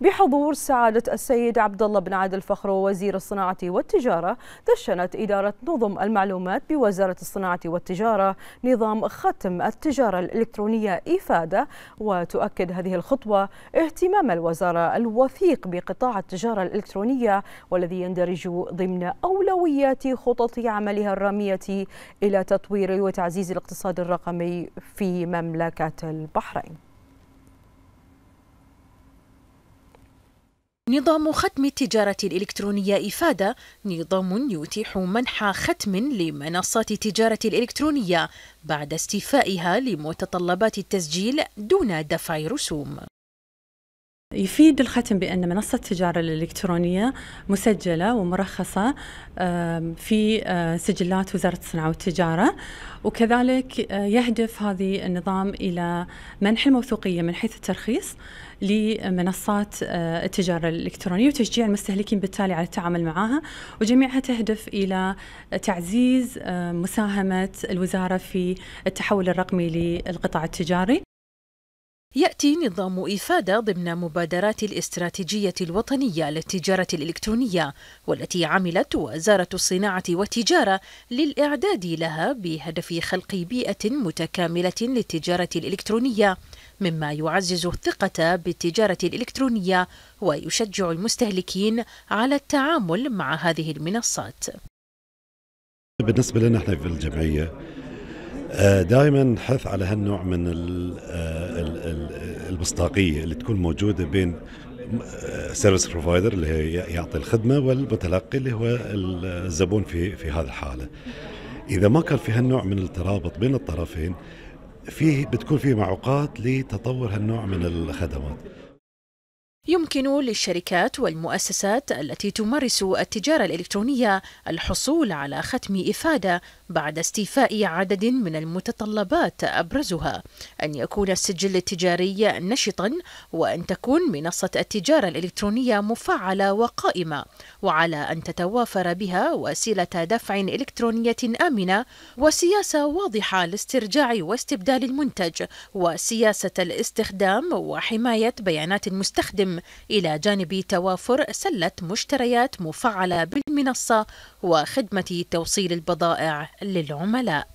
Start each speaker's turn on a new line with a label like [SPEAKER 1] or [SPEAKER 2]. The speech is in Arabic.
[SPEAKER 1] بحضور سعادة السيد عبد الله بن عادل فخرو وزير الصناعة والتجارة دشنت إدارة نظم المعلومات بوزارة الصناعة والتجارة نظام ختم التجارة الإلكترونية إفادة وتؤكد هذه الخطوة اهتمام الوزارة الوثيق بقطاع التجارة الإلكترونية والذي يندرج ضمن أولويات خطط عملها الرامية إلى تطوير وتعزيز الاقتصاد الرقمي في مملكة البحرين نظام ختم التجارة
[SPEAKER 2] الإلكترونية إفادة نظام يتيح منح ختم لمنصات التجارة الإلكترونية بعد استيفائها لمتطلبات التسجيل دون دفع رسوم يفيد الختم بأن منصة التجارة الإلكترونية
[SPEAKER 3] مسجلة ومرخصة في سجلات وزارة الصناعة والتجارة وكذلك يهدف هذه النظام إلى منح الموثوقية من حيث الترخيص لمنصات التجارة الإلكترونية وتشجيع المستهلكين بالتالي على التعامل معها وجميعها تهدف إلى تعزيز مساهمة الوزارة في التحول الرقمي للقطاع التجاري
[SPEAKER 2] يأتي نظام إفادة ضمن مبادرات الاستراتيجية الوطنية للتجارة الإلكترونية والتي عملت وزارة الصناعة والتجارة للإعداد لها بهدف خلق بيئة متكاملة للتجارة الإلكترونية مما يعزز الثقة بالتجارة الإلكترونية ويشجع المستهلكين على التعامل مع هذه المنصات
[SPEAKER 4] بالنسبة لنا احنا في الجمعية آه، دائما نحث على هالنوع من آه، المصداقيه اللي تكون موجوده بين سيرفيس آه، بروفايدر اللي هي يعطي الخدمه والمتلقي اللي هو الزبون في في هذه الحاله. اذا ما كان في هالنوع من الترابط بين الطرفين فيه بتكون في معوقات لتطور هالنوع من الخدمات.
[SPEAKER 2] يمكن للشركات والمؤسسات التي تمارس التجارة الإلكترونية الحصول على ختم إفادة بعد استيفاء عدد من المتطلبات أبرزها أن يكون السجل التجاري نشطا وأن تكون منصة التجارة الإلكترونية مفعلة وقائمة وعلى أن تتوافر بها وسيلة دفع إلكترونية آمنة وسياسة واضحة لاسترجاع واستبدال المنتج وسياسة الاستخدام وحماية بيانات المستخدم إلى جانب توافر سلة مشتريات مفعلة بالمنصة وخدمة توصيل البضائع
[SPEAKER 1] للعملاء